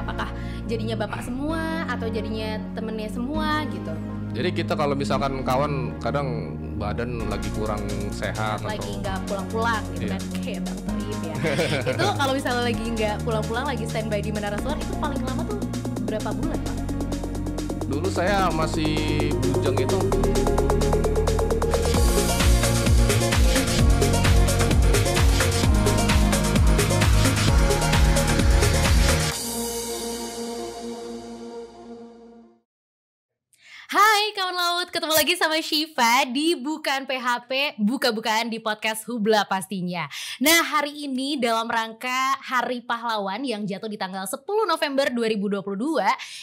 Apakah jadinya bapak semua atau jadinya temennya semua gitu? Jadi kita kalau misalkan kawan kadang badan lagi kurang sehat lagi atau nggak pulang-pulang gitu yeah. kan kayak bang ya. itu kalau misalnya lagi nggak pulang-pulang lagi standby di Menara Suar itu paling lama tuh berapa bulan pak? Dulu saya masih bujang itu lagi sama Shiva di Bukan PHP, buka-bukaan di podcast Hubla pastinya. Nah, hari ini dalam rangka Hari Pahlawan yang jatuh di tanggal 10 November 2022,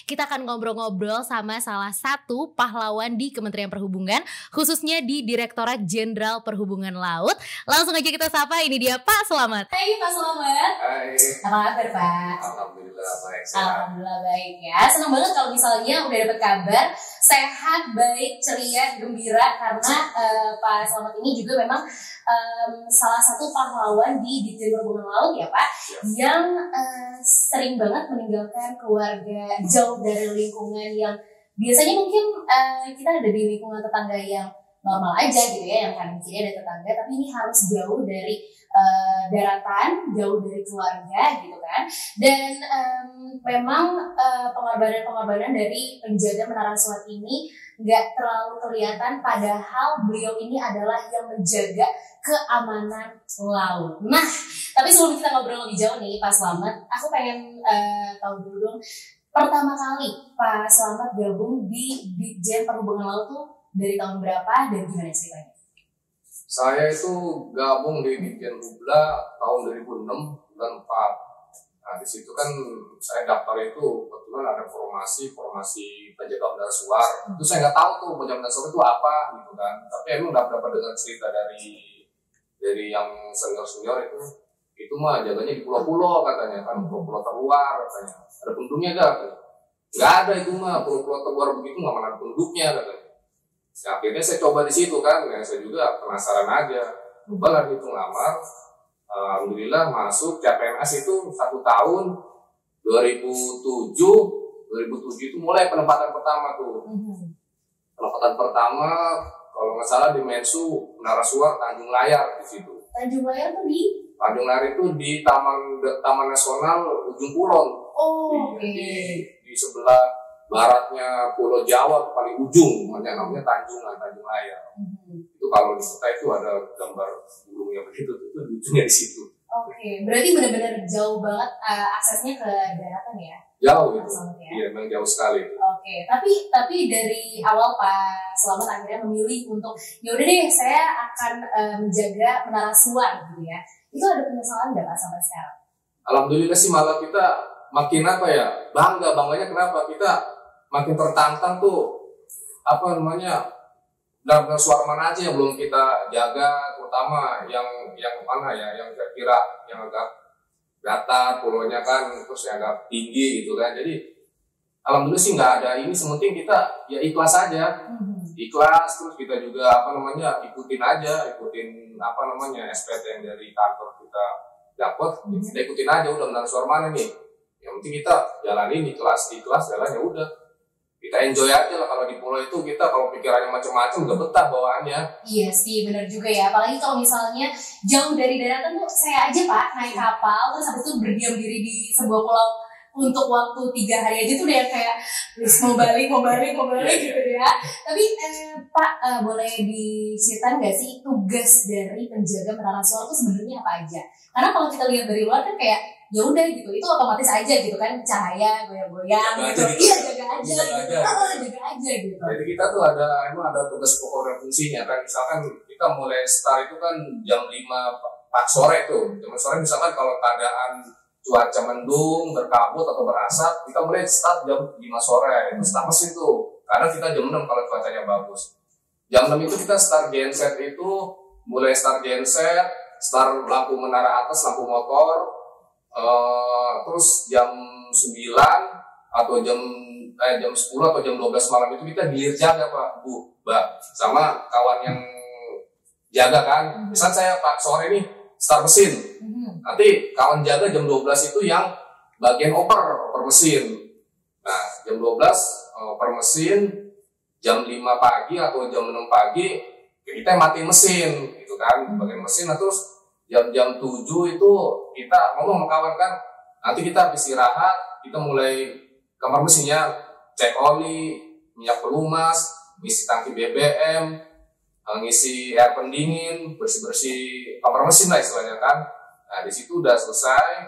kita akan ngobrol-ngobrol sama salah satu pahlawan di Kementerian Perhubungan, khususnya di Direktorat Jenderal Perhubungan Laut. Langsung aja kita sapa, ini dia Pak Selamat. Hai Pak Selamat. Hai. Apa kabar Pak? Alhamdulillah baik. Sehat. Alhamdulillah baik ya. Senang banget kalau misalnya udah dapat kabar sehat, baik, ceria, gembira karena uh, Pak Selamat ini juga memang um, salah satu pahlawan di Ditjen Perhubungan Laut ya Pak, yes. yang uh, sering banget meninggalkan keluarga jauh dari lingkungan yang biasanya mungkin uh, kita ada di lingkungan tetangga yang normal aja gitu ya yang kanan kiri ada tetangga tapi ini harus jauh dari uh, daratan jauh dari keluarga gitu kan dan um, memang pengorbanan eh, pengorbanan-pengorbanan dari penjaga menara suat ini nggak terlalu kelihatan padahal beliau ini adalah yang menjaga keamanan laut. Nah, tapi sebelum kita ngobrol lebih jauh nih Pak Selamat, aku pengen uh, tahu dulu dong pertama kali Pak Selamat gabung di Ditjen Perhubungan Laut tuh dari tahun berapa dan gimana ceritanya? Saya itu gabung di Bikin Rubla tahun 2006 bulan 4. Nah, di situ kan saya daftar itu kebetulan ada formasi formasi penjaga benar suar. Hmm. Itu saya nggak tahu tuh penjaga benar suar itu apa gitu kan. Tapi emang udah dapat dengar cerita dari dari yang senior senior itu itu mah jaganya di pulau-pulau katanya kan pulau-pulau terluar katanya ada penduduknya gak? Gak ada itu mah pulau-pulau terluar begitu nggak mana penduduknya katanya Nah, akhirnya saya coba di situ kan ya saya juga penasaran aja coba lah hitung lamar eh, alhamdulillah masuk CPNS itu satu tahun 2007 2007 itu mulai penempatan pertama tuh mm-hmm. penempatan pertama kalau nggak salah di Mensu Menara Suar, Tanjung Layar di situ Tanjung Layar tuh di Tanjung Layar itu di Taman Taman Nasional Ujung Kulon oh, di, okay. di, di sebelah baratnya Pulau Jawa paling ujung namanya Tanjung lah, Tanjung Layar hmm. itu kalau di seta itu ada gambar burung yang begitu itu ujungnya di situ oke okay. berarti benar-benar jauh banget uh, aksesnya ke daratan ya jauh itu ya. ya? iya memang jauh sekali oke okay. tapi tapi dari awal Pak Selamat akhirnya memilih untuk yaudah deh saya akan uh, menjaga menara suar gitu ya itu ada penyesalan nggak Pak sampai sekarang Alhamdulillah sih malah kita makin apa ya bangga bangganya kenapa kita makin tertantang tuh apa namanya dalam suara mana aja yang belum kita jaga terutama yang yang mana ya yang kira-kira yang agak datar pulonya kan terus yang agak tinggi gitu kan jadi alhamdulillah sih nggak ada ini sementing kita ya ikhlas aja mm-hmm. ikhlas terus kita juga apa namanya ikutin aja ikutin apa namanya SPT yang dari kantor kita dapat mm-hmm. kita ikutin aja udah dalam suara mana nih yang penting kita jalanin ikhlas ikhlas jalannya udah kita enjoy aja lah kalau di pulau itu kita kalau pikirannya macam-macam gak betah bawaannya iya yes, sih benar juga ya apalagi kalau misalnya jauh dari daratan tuh saya aja pak naik iya. kapal terus habis itu berdiam diri di sebuah pulau untuk waktu tiga hari aja tuh udah yang kayak terus mau balik mau balik mau balik iya, iya. gitu ya tapi eh, pak eh, boleh diceritain nggak sih tugas dari penjaga menara soal itu sebenarnya apa aja karena kalau kita lihat dari luar kan kayak ya udah gitu itu otomatis aja gitu kan cahaya goyang-goyang gitu iya gitu. Gitu. aja gitu. jadi kita tuh ada emang ada tugas pokok dan fungsinya kan misalkan kita mulai start itu kan jam 5 4 sore itu jam sore misalkan kalau keadaan cuaca mendung, berkabut atau berasap, kita mulai start jam 5 sore, itu start mesin tuh. Karena kita jam 6 kalau cuacanya bagus. Jam 6 itu kita start genset itu, mulai start genset, start lampu menara atas, lampu motor, uh, terus jam 9 atau jam eh, jam 10 atau jam 12 malam itu kita gilir jaga pak bu mbak sama kawan yang jaga kan mhm. misal saya pak sore nih start mesin mhm. nanti kawan jaga jam 12 itu yang bagian oper oper mesin nah jam 12 eh, oper mesin jam 5 pagi atau jam 6 pagi kita mati mesin gitu kan bagian mhm. mesin nah, terus jam-jam 7 itu kita ngomong sama kawan kan nanti kita habis istirahat kita mulai kamar mesinnya cek oli, minyak pelumas, ngisi tangki BBM, eh, ngisi air pendingin, bersih-bersih kamar mesin lah istilahnya kan. Nah di situ udah selesai,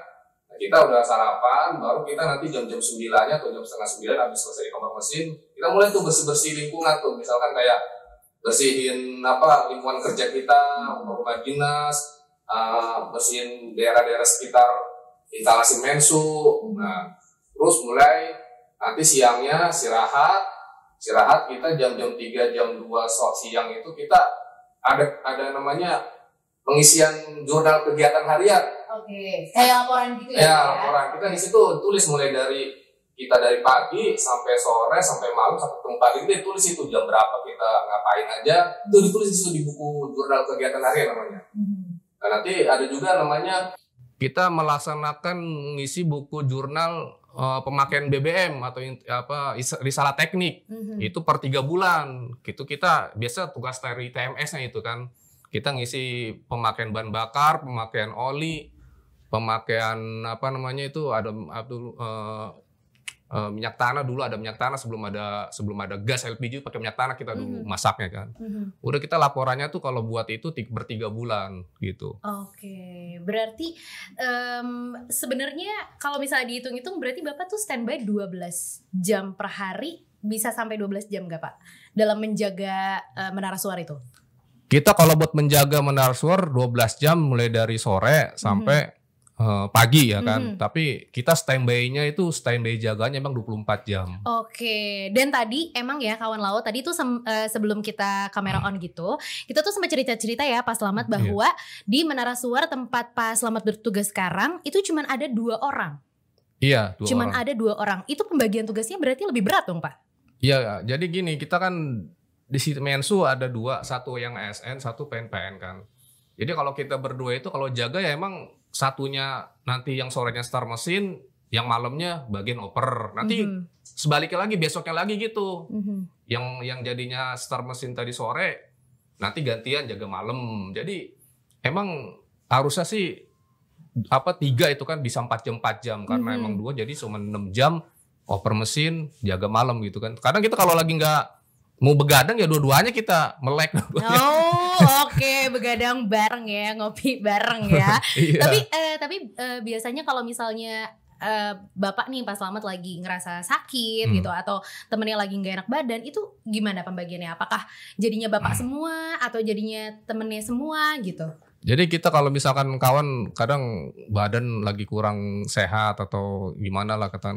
nah, kita udah sarapan, baru kita nanti jam-jam sembilannya atau jam setengah sembilan habis selesai di kamar mesin, kita mulai tuh bersih-bersih lingkungan tuh, misalkan kayak bersihin apa lingkungan kerja kita, rumah dinas, uh, bersihin daerah-daerah sekitar instalasi mensu, nah terus mulai Nanti siangnya istirahat, istirahat kita jam-jam 3, jam 2 so, siang itu kita ada ada namanya pengisian jurnal kegiatan harian. Oke, kayak laporan gitu ya. Ya, ya? laporan. Kita di situ tulis mulai dari kita dari pagi sampai sore sampai malam sampai tempat itu tulis itu jam berapa kita ngapain aja itu ditulis itu di buku jurnal kegiatan harian namanya mm-hmm. nah nanti ada juga namanya kita melaksanakan mengisi buku jurnal uh, pemakaian BBM atau apa risalah teknik mm-hmm. itu per tiga bulan gitu kita biasa tugas dari TMS-nya itu kan kita ngisi pemakaian bahan bakar pemakaian oli pemakaian apa namanya itu ada Abdul uh, eh, uh, minyak tanah dulu ada minyak tanah sebelum ada sebelum ada gas LPG pakai minyak tanah kita dulu mm -hmm. masaknya kan. Mm -hmm. Udah kita laporannya tuh kalau buat itu bertiga bulan gitu. Oke, okay. berarti um, sebenarnya kalau misalnya dihitung-hitung berarti Bapak tuh standby 12 jam per hari bisa sampai 12 jam gak Pak dalam menjaga uh, menara suara itu? Kita kalau buat menjaga menara suara 12 jam mulai dari sore sampai mm -hmm uh, pagi ya kan. -hmm. Tapi kita standby-nya itu standby jaganya emang 24 jam. Oke. Dan tadi emang ya kawan laut tadi tuh uh, sebelum kita kamera hmm. on gitu, kita tuh sempat cerita-cerita ya Pak Selamat hmm, iya. bahwa yeah. di Menara Suar tempat Pak Selamat bertugas sekarang itu cuma ada dua orang. Iya, dua cuman orang. ada dua orang. Itu pembagian tugasnya berarti lebih berat dong, Pak? Iya, jadi gini, kita kan di situ Mensu ada dua, satu yang ASN, satu PNPN kan. Jadi kalau kita berdua itu kalau jaga ya emang satunya nanti yang sorenya Star Mesin, yang malamnya bagian oper. Nanti mm -hmm. sebaliknya lagi besoknya lagi gitu. Mm -hmm. Yang yang jadinya Star Mesin tadi sore, nanti gantian jaga malam. Jadi emang harusnya sih apa tiga itu kan bisa empat jam empat jam karena mm -hmm. emang dua jadi cuma enam jam oper mesin jaga malam gitu kan. Kadang kita kalau lagi nggak mau begadang ya dua-duanya kita melek. Oh, oke, okay. begadang bareng ya, ngopi bareng ya. iya. Tapi eh, tapi eh, biasanya kalau misalnya eh, bapak nih pas Slamet lagi ngerasa sakit hmm. gitu atau temennya lagi nggak enak badan, itu gimana pembagiannya? Apakah jadinya bapak hmm. semua atau jadinya temennya semua gitu? Jadi kita kalau misalkan kawan kadang badan lagi kurang sehat atau gimana lah kata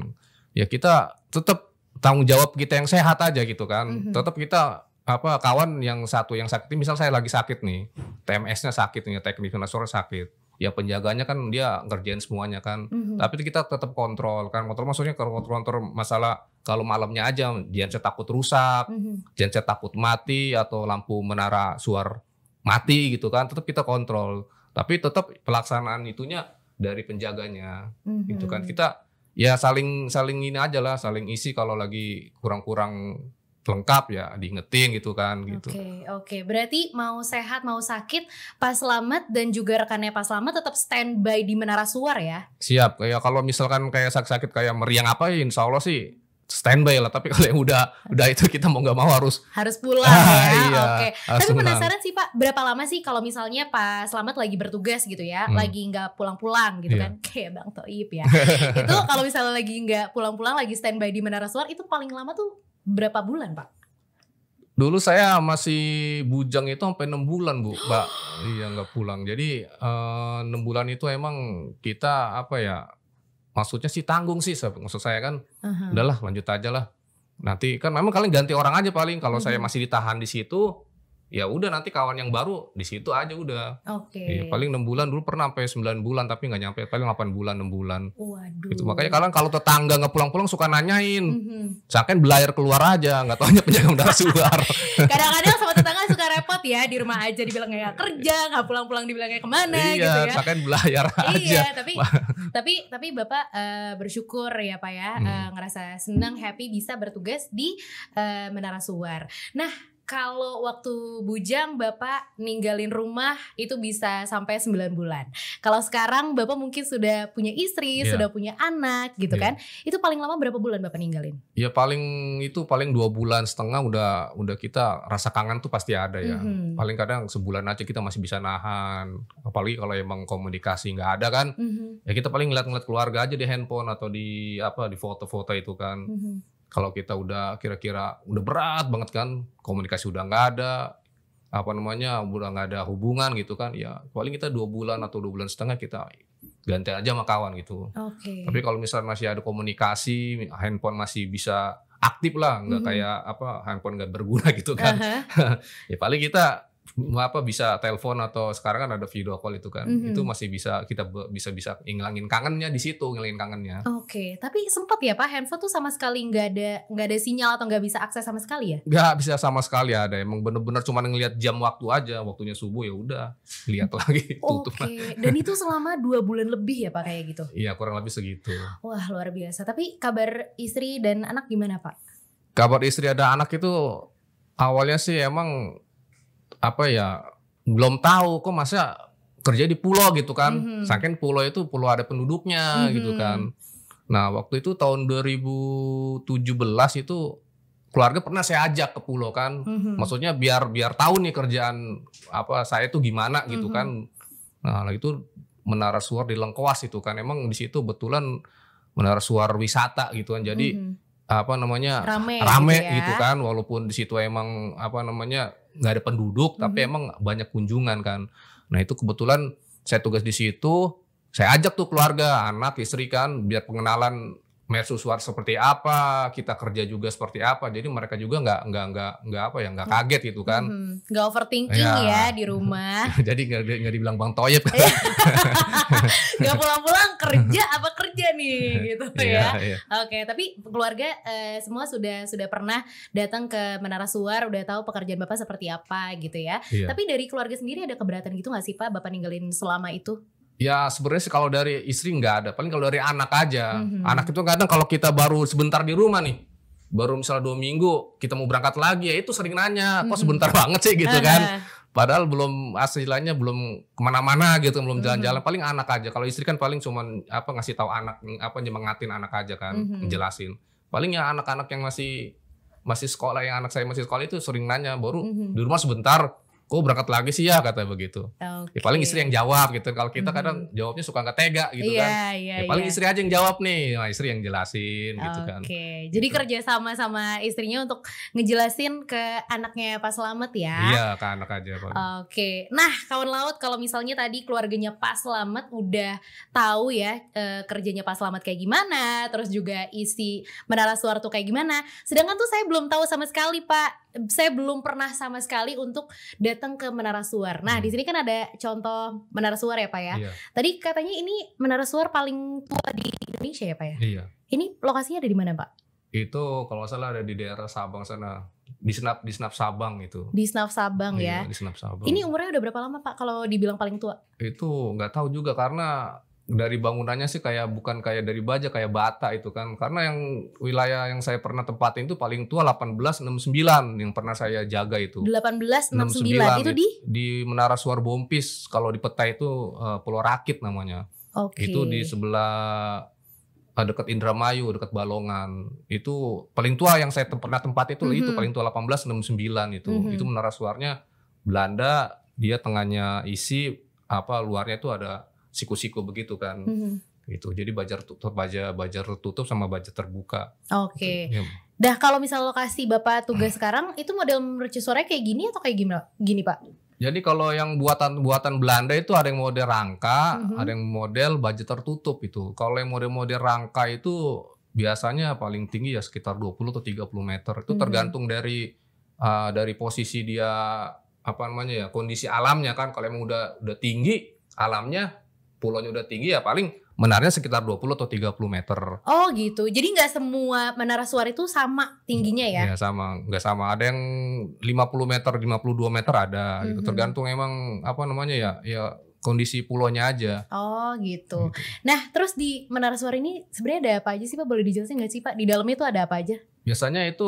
ya kita tetap tanggung jawab kita yang sehat aja gitu kan. Mm -hmm. Tetap kita apa kawan yang satu yang sakit misal saya lagi sakit nih TMS-nya sakit nih teknik nasional sakit ya penjaganya kan dia ngerjain semuanya kan mm -hmm. tapi kita tetap kontrol kan kontrol maksudnya kalau kontrol, kontrol masalah kalau malamnya aja jangan takut rusak mm -hmm. jangan takut mati atau lampu menara suar mati gitu kan tetap kita kontrol tapi tetap pelaksanaan itunya dari penjaganya mm -hmm. gitu kan kita ya saling saling ini aja lah, saling isi kalau lagi kurang-kurang lengkap ya diingetin gitu kan gitu. Oke, okay, oke. Berarti mau sehat mau sakit, Pak Selamat dan juga rekannya Pak Selamat tetap standby di Menara Suar ya. Siap. Kayak kalau misalkan kayak sakit-sakit kayak meriang apa ya insya Allah sih standby lah tapi kalau yang udah udah itu kita mau nggak mau harus harus pulang ah, ya iya, oke okay. tapi penasaran sih pak berapa lama sih kalau misalnya pak selamat lagi bertugas gitu ya hmm. lagi nggak pulang-pulang gitu yeah. kan kayak bang Toib ya itu kalau misalnya lagi nggak pulang-pulang lagi standby di Menara Suar itu paling lama tuh berapa bulan pak Dulu saya masih bujang itu sampai enam bulan bu, Pak. iya nggak pulang. Jadi eh, enam bulan itu emang kita apa ya maksudnya sih tanggung sih maksud saya kan uh-huh. udahlah lanjut aja lah nanti kan memang kalian ganti orang aja paling kalau uh-huh. saya mhm. masih ditahan di situ ya udah nanti kawan yang baru di situ aja udah. Oke. Okay. Ya, paling enam bulan dulu pernah sampai 9 bulan tapi nggak nyampe paling 8 bulan 6 bulan. Waduh. Itu Makanya kalian kalau tetangga nggak pulang-pulang suka nanyain. Mm -hmm. belayar keluar aja nggak tanya penjaga darah suar. Kadang-kadang sama tetangga suka repot ya di rumah aja dibilang kayak kerja nggak pulang-pulang dibilangnya kemana iya, gitu ya. Iya, belayar aja. Iya, tapi tapi tapi Bapak uh, bersyukur ya Pak ya hmm. uh, ngerasa senang happy bisa bertugas di uh, eh, Menara Suar. Nah, kalau waktu bujang Bapak ninggalin rumah itu bisa sampai 9 bulan. Kalau sekarang Bapak mungkin sudah punya istri, yeah. sudah punya anak gitu yeah. kan. Itu paling lama berapa bulan Bapak ninggalin? Ya paling itu paling dua bulan setengah udah udah kita rasa kangen tuh pasti ada ya. Mm -hmm. Paling kadang sebulan aja kita masih bisa nahan. Apalagi kalau emang komunikasi nggak ada kan. Mm -hmm. Ya kita paling ngeliat-ngeliat keluarga aja di handphone atau di apa di foto-foto itu kan. Mm -hmm kalau kita udah kira-kira udah berat banget kan, komunikasi udah nggak ada, apa namanya udah nggak ada hubungan gitu kan, ya paling kita dua bulan atau dua bulan setengah kita ganti aja sama kawan gitu. Okay. Tapi kalau misalnya masih ada komunikasi, handphone masih bisa aktif lah, nggak mm -hmm. kayak apa handphone nggak berguna gitu kan. Uh -huh. ya paling kita apa bisa telepon atau sekarang kan ada video call itu kan mm-hmm. itu masih bisa kita bisa bisa ngilangin kangennya di situ ngilangin kangennya oke okay. tapi sempat ya pak handphone tuh sama sekali nggak ada nggak ada sinyal atau nggak bisa akses sama sekali ya nggak bisa sama sekali ada emang bener-bener cuma ngelihat jam waktu aja waktunya subuh ya udah lihat lagi tutup oke okay. dan itu selama dua bulan lebih ya pak kayak gitu iya kurang lebih segitu wah luar biasa tapi kabar istri dan anak gimana pak kabar istri ada anak itu awalnya sih emang apa ya belum tahu kok masa kerja di pulau gitu kan. Mm-hmm. Saking pulau itu pulau ada penduduknya mm-hmm. gitu kan. Nah, waktu itu tahun 2017 itu keluarga pernah saya ajak ke pulau kan. Mm-hmm. Maksudnya biar biar tahu nih kerjaan apa saya tuh gimana gitu mm-hmm. kan. Nah, itu Menara Suar di Lengkoas itu kan emang di situ betulan Menara Suar wisata gitu kan. Jadi mm-hmm. apa namanya? rame, rame gitu, ya. gitu kan walaupun di situ emang apa namanya nggak ada penduduk hmm. tapi mhm. emang banyak kunjungan kan. Nah itu kebetulan saya tugas di situ, saya ajak tuh keluarga, anak, istri kan biar pengenalan mersusuar seperti apa, kita kerja juga seperti apa. Jadi mereka juga nggak nggak nggak nggak apa ya nggak hmm. kaget gitu kan. Hmm, nggak hmm, overthinking ya. ya di rumah. Jadi nggak nggak dibilang bang toyep kan. nggak pulang-pulang kerja apa kerja nih gitu iya, ya. ya. ya. Oke, tapi keluarga eh, semua sudah sudah pernah datang ke Menara Suar, udah tahu pekerjaan bapak seperti apa gitu ya. ya. Tapi dari keluarga sendiri ada keberatan gitu nggak sih pak, bapak ninggalin selama itu? Ya sebenarnya sih kalau dari istri nggak ada, paling kalau dari anak aja. Mm-hmm. Anak itu kadang kalau kita baru sebentar di rumah nih, baru misalnya dua minggu kita mau berangkat lagi ya itu sering nanya, kok mhm. sebentar banget sih gitu kan. Padahal belum hasilnya belum kemana-mana gitu, belum mhm. jalan-jalan. Mm-hmm. Paling anak aja. Kalau istri kan paling cuman apa ngasih tahu anak, apa nyemangatin anak aja kan, mm-hmm. jelasin. Paling ya anak-anak yang masih masih sekolah yang anak saya masih sekolah itu sering nanya baru mm-hmm. di rumah sebentar kok oh, berangkat lagi sih ya kata begitu. Okay. Ya paling istri yang jawab gitu. Kan. Kalau kita hmm. kadang jawabnya suka nggak tega gitu yeah, kan. Yeah, ya paling yeah. istri aja yang jawab nih, nah, istri yang jelasin gitu kan. Oke, gitu. jadi gitu. kerja sama sama istrinya untuk ngejelasin ke anaknya Pak Selamat ya. Iya, ke anak aja. Oke, okay. nah kawan laut kalau misalnya tadi keluarganya Pak Selamat udah tahu ya e, kerjanya Pak Selamat kayak gimana, terus juga isi menara suara tuh kayak gimana. Sedangkan tuh saya belum tahu sama sekali Pak saya belum pernah sama sekali untuk datang ke Menara Suar. Nah, hmm. di sini kan ada contoh Menara Suar ya, Pak ya. Iya. Tadi katanya ini Menara Suar paling tua di Indonesia ya, Pak ya? Iya. Ini lokasinya ada di mana, Pak? Itu kalau salah ada di daerah Sabang sana. Di Senap di Senap Sabang itu. Di Senap Sabang iya, ya. Di Senap Sabang. Ini umurnya udah berapa lama, Pak, kalau dibilang paling tua? Itu nggak tahu juga karena dari bangunannya sih kayak bukan kayak dari baja kayak bata itu kan karena yang wilayah yang saya pernah tempatin itu paling tua 1869 yang pernah saya jaga itu 1869 sembilan itu di di Menara Suar Bompis kalau di peta itu uh, Pulau Rakit namanya okay. itu di sebelah eh, dekat Indramayu dekat Balongan itu paling tua yang saya tem pernah tempat itu mm -hmm. itu mm-hmm. paling tua 1869 itu mm -hmm. itu Menara Suarnya Belanda dia tengahnya isi apa luarnya itu ada siku-siku begitu kan. Mm-hmm. Gitu. Jadi bajar tutup, baja bajar tutup sama bajar terbuka. Oke. Okay. Gitu. Yeah. Dah kalau misal lokasi Bapak tugas hmm. sekarang itu model mercusuarnya kayak gini atau kayak gimana? Gini, Pak. Jadi kalau yang buatan buatan Belanda itu ada yang model rangka, mm-hmm. ada yang model baja tertutup itu. Kalau yang model-model rangka itu biasanya paling tinggi ya sekitar 20 atau 30 meter. Itu mm-hmm. tergantung dari uh, dari posisi dia apa namanya ya kondisi alamnya kan kalau emang udah udah tinggi alamnya pulaunya udah tinggi ya paling menaranya sekitar 20 atau 30 meter. Oh gitu. Jadi nggak semua menara suar itu sama tingginya ya? Iya sama, nggak sama. Ada yang 50 meter, 52 meter ada mm -hmm. gitu. Mm-hmm. Tergantung emang apa namanya ya, ya kondisi pulaunya aja. Oh gitu. gitu. Nah terus di menara suar ini sebenarnya ada apa aja sih Pak? Boleh dijelasin nggak sih Pak? Di dalamnya itu ada apa aja? Biasanya itu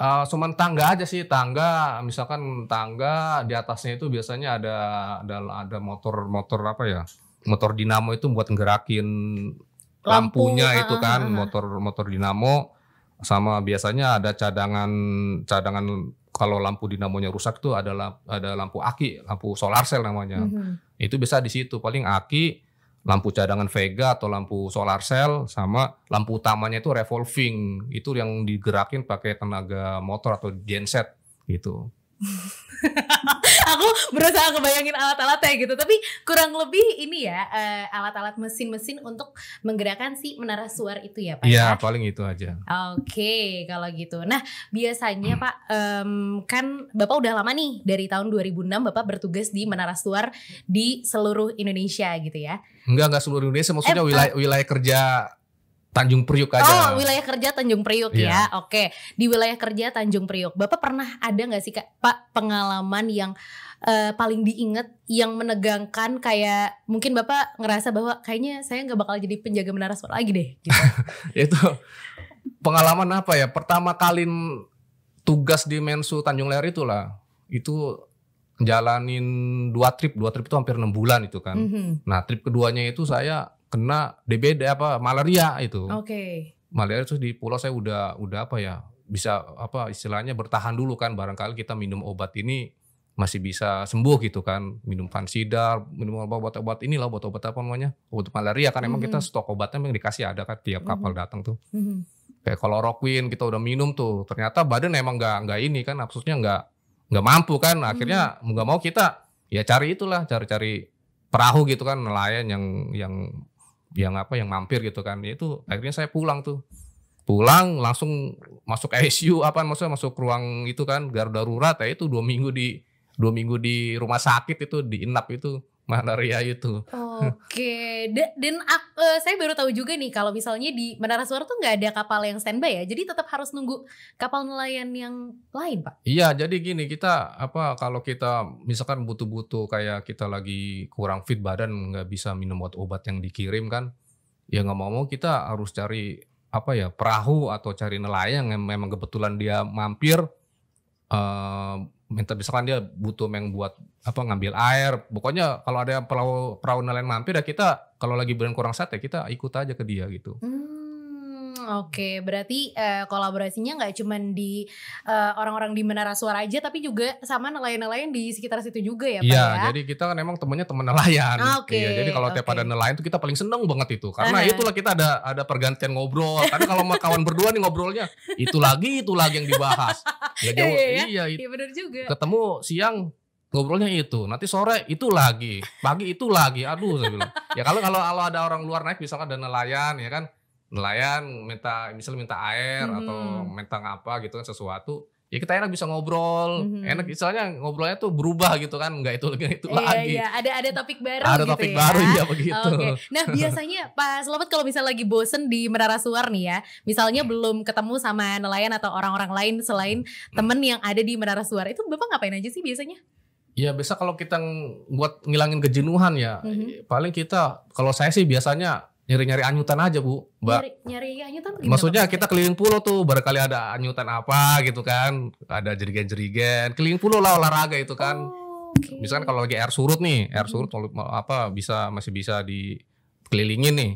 uh, cuman tangga aja sih tangga misalkan tangga di atasnya itu biasanya ada ada motor motor apa ya motor dinamo itu buat ngerakin Lampu, lampunya uh, itu ah, kan uh, uh, motor motor dinamo sama biasanya ada cadangan cadangan kalau lampu dinamonya rusak tuh ada lampu, ada lampu aki, lampu solar cell namanya. Mm-hmm. Itu bisa di situ paling aki, lampu cadangan Vega atau lampu solar cell sama lampu utamanya itu revolving. Itu yang digerakin pakai tenaga motor atau genset gitu. aku berusaha kebayangin alat-alatnya gitu tapi kurang lebih ini ya eh, alat-alat mesin-mesin untuk menggerakkan si menara suar itu ya pak iya ya? paling itu aja oke okay, kalau gitu nah biasanya hmm. pak um, kan bapak udah lama nih dari tahun 2006 bapak bertugas di menara suar di seluruh Indonesia gitu ya enggak enggak seluruh Indonesia maksudnya eh, wilayah wilayah kerja Tanjung Priuk aja. Oh, wilayah kerja Tanjung Priuk yeah. ya. Iya. Oke, di wilayah kerja Tanjung Priuk. Bapak pernah ada nggak sih Kak, Pak pengalaman yang uh, paling diingat yang menegangkan kayak mungkin Bapak ngerasa bahwa kayaknya saya nggak bakal jadi penjaga menara suara lagi deh gitu. Itu pengalaman apa ya? Pertama kali tugas di Mensu Tanjung Ler itulah. Itu jalanin dua trip, dua trip itu hampir enam bulan itu kan. Mm -hmm. Nah, trip keduanya itu saya kena DBD apa malaria itu. Oke. Okay. Malaria itu di pulau saya udah udah apa ya bisa apa istilahnya bertahan dulu kan barangkali kita minum obat ini masih bisa sembuh gitu kan minum fansidar minum obat-obat ini lah obat-obat apa namanya untuk malaria kan emang mm -hmm. kita mhm. stok obatnya yang dikasih ada kan tiap mhm. kapal mm -hmm. datang tuh mm -hmm. kayak rokwin kita udah minum tuh ternyata badan emang nggak nggak ini kan maksudnya nggak nggak mampu kan akhirnya mhm. nggak mm -hmm. mau kita ya cari itulah cari-cari perahu gitu kan nelayan yang yang yang apa yang mampir gitu kan itu akhirnya saya pulang tuh pulang langsung masuk ICU apa maksudnya masuk ruang itu kan garda darurat ya itu dua minggu di dua minggu di rumah sakit itu diinap itu Ria itu. Oke, okay. dan uh, saya baru tahu juga nih kalau misalnya di Menara Suara tuh nggak ada kapal yang standby ya, jadi tetap harus nunggu kapal nelayan yang lain, Pak. Iya, jadi gini kita apa kalau kita misalkan butuh-butuh kayak kita lagi kurang fit badan nggak bisa minum obat yang dikirim kan, ya nggak mau mau kita harus cari apa ya perahu atau cari nelayan yang memang kebetulan dia mampir uh, minta misalkan dia butuh yang buat apa ngambil air pokoknya kalau ada yang perahu perahu nelayan mampir ya kita kalau lagi bulan kurang sate ya kita ikut aja ke dia gitu hmm. Hmm, oke, okay. berarti uh, kolaborasinya nggak cuman di orang eh, orang-orang di Menara Suara aja, tapi juga sama nelayan-nelayan di sekitar situ juga ya, Pak? Iya, ya? jadi kita kan emang temennya temen nelayan. Oke. Okay. Iya, jadi kalau okay. tiap ada nelayan tuh kita paling seneng banget itu, karena uh-huh. itulah kita ada ada pergantian ngobrol. Karena kalau sama kawan berdua nih ngobrolnya itu lagi itu lagi yang dibahas. ya iya, jauh, iya, iya, iya, iya benar juga. Ketemu siang ngobrolnya itu nanti sore itu lagi pagi itu lagi aduh saya bilang ya kalau kalau ada orang luar naik misalkan ada nelayan ya kan nelayan minta misalnya minta air hmm. atau minta apa gitu kan sesuatu ya kita enak bisa ngobrol hmm enak misalnya ngobrolnya tuh berubah gitu kan nggak itu lagi itu iya, lagi iya. ada ada topik baru ada gitu topik ya. baru ya begitu okay. nah biasanya pak selamat kalau misalnya lagi bosen di menara suar nih ya misalnya hmm. belum ketemu sama nelayan atau orang-orang lain selain hmm. temen yang ada di menara suar itu bapak ngapain aja sih biasanya Ya biasa kalau kita buat ngilangin kejenuhan ya hmm paling kita kalau saya sih biasanya nyari-nyari anyutan aja bu mbak nyari, nyari anyutan maksudnya kita keliling pulau tuh barangkali ada anyutan apa gitu kan ada jerigen-jerigen keliling pulau lah olahraga itu kan oh, okay. misalkan kalau lagi air surut nih air hmm. surut hmm. apa bisa masih bisa dikelilingin nih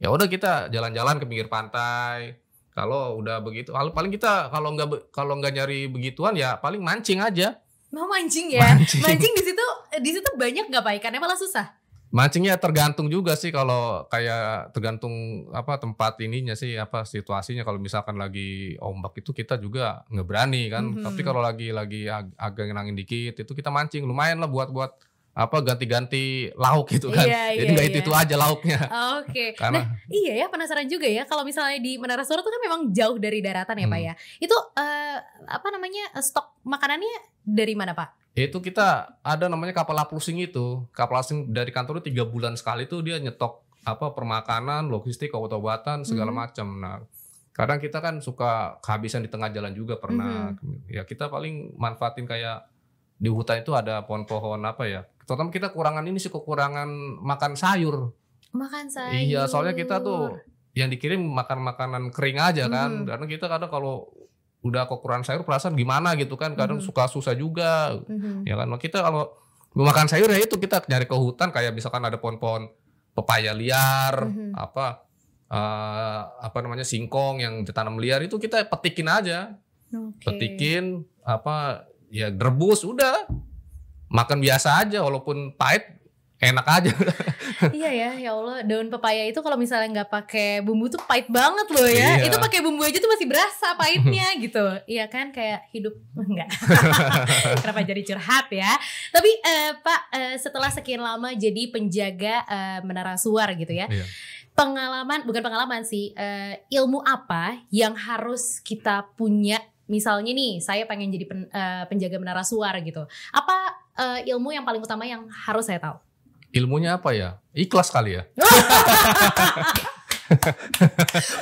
ya udah kita jalan-jalan ke pinggir pantai kalau udah begitu paling kita kalau nggak kalau nggak nyari begituan ya paling mancing aja mau mancing ya mancing, mancing di situ di situ banyak nggak pak ikannya malah susah Mancingnya tergantung juga sih kalau kayak tergantung apa tempat ininya sih apa situasinya kalau misalkan lagi ombak itu kita juga nggak kan. Mm -hmm. Tapi kalau lagi lagi ag agak ngenangin dikit itu kita mancing lumayan lah buat buat apa ganti-ganti lauk gitu kan. Iya, Jadi iya, nggak iya, itu-itu aja lauknya. Oke. Okay. nah, iya ya penasaran juga ya kalau misalnya di Menara Suara itu kan memang jauh dari daratan ya, hmm. Pak ya. Itu uh, apa namanya stok makanannya dari mana, Pak? itu kita ada namanya kapal lapusing itu kapal asing dari kantor itu tiga bulan sekali tuh dia nyetok apa permakanan logistik obat-obatan segala hmm. macam nah kadang kita kan suka kehabisan di tengah jalan juga pernah hmm. ya kita paling manfaatin kayak di hutan itu ada pohon-pohon apa ya terutama kita kekurangan ini sih kekurangan makan sayur makan sayur iya soalnya kita tuh yang dikirim makan makanan kering aja kan hmm. karena kita kadang kalau udah kekurangan sayur perasaan gimana gitu kan kadang mm -hmm. suka susah juga mm -hmm. ya kan kita kalau memakan sayur ya itu kita nyari ke hutan kayak misalkan ada pohon-pohon pepaya liar mm -hmm. apa uh, apa namanya singkong yang ditanam liar itu kita petikin aja okay. petikin apa ya rebus udah makan biasa aja walaupun pahit enak aja. iya ya, ya Allah, daun pepaya itu kalau misalnya nggak pakai bumbu tuh pahit banget loh ya. Iya. Itu pakai bumbu aja tuh masih berasa pahitnya gitu. Iya kan kayak hidup enggak. Kenapa jadi curhat ya? Tapi eh, Pak, eh, setelah sekian lama jadi penjaga eh, menara suar gitu ya. Iya. Pengalaman bukan pengalaman sih, uh, ilmu apa yang harus kita punya Misalnya nih, saya pengen jadi pen, uh, penjaga menara suar gitu. Apa uh, ilmu yang paling utama yang harus saya tahu? ilmunya apa ya? Ikhlas kali ya.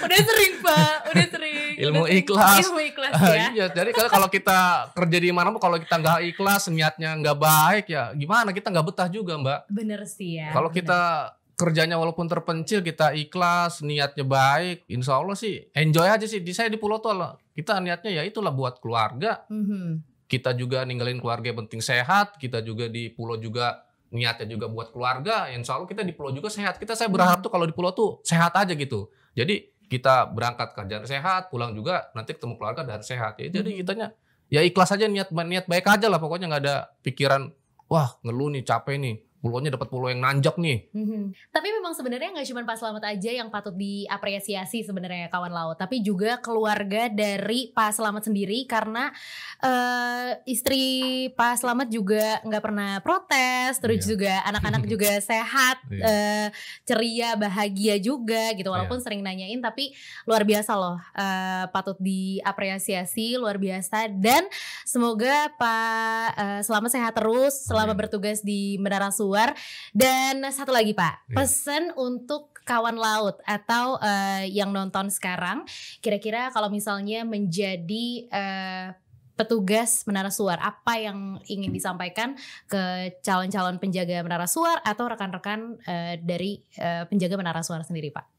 udah sering pak, udah sering. Ilmu udah sering. ikhlas. Ilmu ikhlas ya. iya, jadi kalau kita kerja di mana kalau kita nggak ikhlas, niatnya nggak baik ya, gimana kita nggak betah juga mbak. Bener sih ya. Kalau kita kerjanya walaupun terpencil kita ikhlas niatnya baik insya Allah sih enjoy aja sih di saya di pulau tuh kita niatnya ya itulah buat keluarga mm -hmm. kita juga ninggalin keluarga yang penting sehat kita juga di pulau juga niatnya juga buat keluarga, yang selalu kita di pulau juga sehat. Kita saya nah. berharap tuh kalau di pulau tuh sehat aja gitu. Jadi kita berangkat kerja sehat, pulang juga nanti ketemu keluarga dan sehat. Ya, jadi hmm. kitanya ya ikhlas aja niat niat baik aja lah pokoknya nggak ada pikiran wah ngeluh nih capek nih pulaunya dapat pulau yang nanjak nih. Mhm. Tapi memang sebenarnya nggak cuma Pak Selamat aja yang patut diapresiasi sebenarnya kawan laut, tapi juga keluarga dari Pak Selamat sendiri karena uh, istri Pak Selamat juga nggak pernah protes, terus yeah. juga anak-anak juga sehat, yeah. Iya. uh, ceria, bahagia juga gitu. Iya. Walaupun yeah. sering nanyain, tapi luar biasa loh, uh, patut diapresiasi, luar biasa dan semoga Pak uh, Selamat sehat terus selama yeah. bertugas di Menara luar Dan satu lagi Pak, yeah. pesan untuk kawan laut atau uh, yang nonton sekarang kira-kira kalau misalnya menjadi uh, petugas menara suar apa yang ingin disampaikan ke calon-calon penjaga menara suar atau rekan-rekan uh, dari uh, penjaga menara suar sendiri Pak?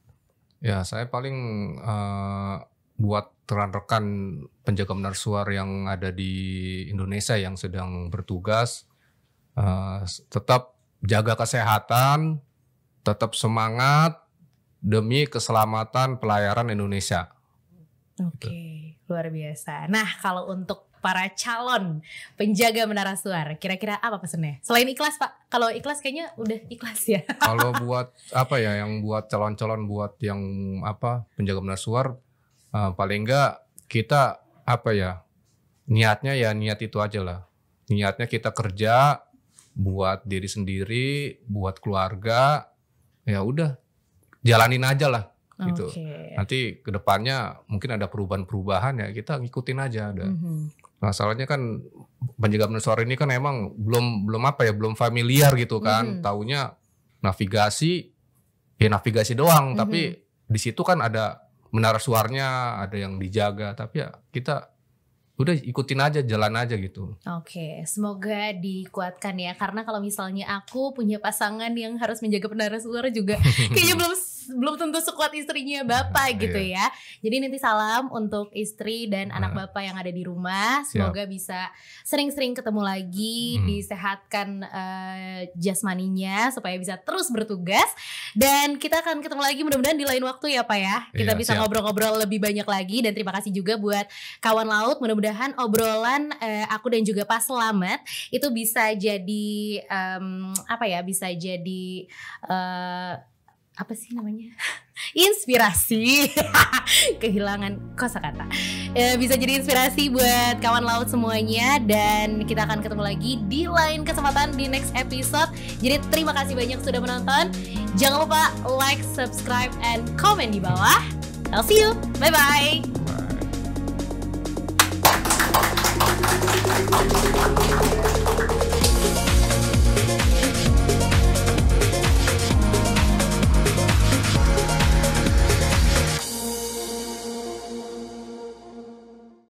Ya saya paling uh, buat rekan-rekan penjaga menara suar yang ada di Indonesia yang sedang bertugas uh, tetap jaga kesehatan, tetap semangat demi keselamatan pelayaran Indonesia. Oke, okay, luar biasa. Nah, kalau untuk para calon penjaga menara suar, kira-kira apa pesannya? Selain ikhlas, Pak. Kalau ikhlas kayaknya udah ikhlas ya. kalau buat apa ya yang buat calon-calon buat yang apa penjaga menara suar, uh, eh, paling enggak kita apa ya? Niatnya ya niat itu aja lah. Niatnya kita kerja buat diri sendiri, buat keluarga, ya udah jalanin aja lah gitu. Okay. Nanti kedepannya mungkin ada perubahan-perubahan ya kita ngikutin aja ada. Mm-hmm. Masalahnya kan penjaga menusor ini kan emang belum belum apa ya belum familiar gitu kan. Mm-hmm. Taunya navigasi ya navigasi doang mm-hmm. tapi mhm. di situ kan ada menara suarnya, ada yang dijaga tapi ya kita udah ikutin aja jalan aja gitu. Oke, okay, semoga dikuatkan ya karena kalau misalnya aku punya pasangan yang harus menjaga penara suara juga kayaknya belum belum tentu sekuat istrinya bapak nah, gitu iya. ya. Jadi nanti salam untuk istri dan nah. anak bapak yang ada di rumah. Semoga Siap. bisa sering-sering ketemu lagi, hmm. disehatkan uh, jasmaninya supaya bisa terus bertugas dan kita akan ketemu lagi mudah-mudahan di lain waktu ya Pak ya. Kita iya, bisa ngobrol-ngobrol lebih banyak lagi dan terima kasih juga buat kawan laut mudah mudahan mudah-mudahan obrolan uh, aku dan juga Pak Selamat itu bisa jadi um, apa ya bisa jadi uh, apa sih namanya inspirasi kehilangan kosakata e, bisa jadi inspirasi buat kawan laut semuanya dan kita akan ketemu lagi di lain kesempatan di next episode jadi terima kasih banyak sudah menonton jangan lupa like subscribe and comment di bawah I'll see you bye, bye. Thank you.